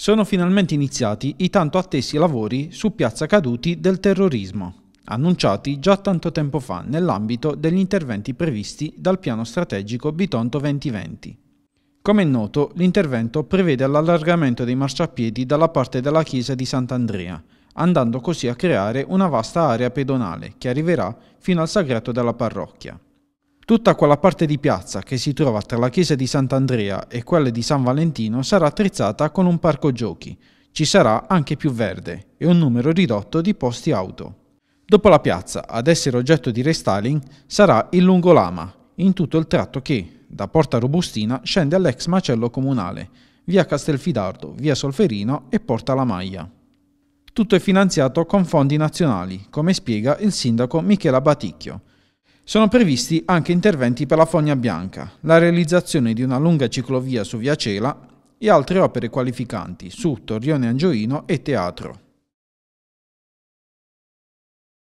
Sono finalmente iniziati i tanto attesi lavori su Piazza Caduti del terrorismo, annunciati già tanto tempo fa nell'ambito degli interventi previsti dal piano strategico Bitonto 2020. Come è noto, l'intervento prevede l'allargamento dei marciapiedi dalla parte della chiesa di Sant'Andrea, andando così a creare una vasta area pedonale che arriverà fino al sagrato della parrocchia. Tutta quella parte di piazza che si trova tra la chiesa di Sant'Andrea e quella di San Valentino sarà attrezzata con un parco giochi. Ci sarà anche più verde e un numero ridotto di posti auto. Dopo la piazza, ad essere oggetto di restyling, sarà il lungolama, in tutto il tratto che, da Porta Robustina, scende all'ex macello comunale, via Castelfidardo, via Solferino e Porta La Maglia. Tutto è finanziato con fondi nazionali, come spiega il sindaco Michela Baticchio, sono previsti anche interventi per la Fogna Bianca, la realizzazione di una lunga ciclovia su Via Cela e altre opere qualificanti su Torrione Angioino e Teatro.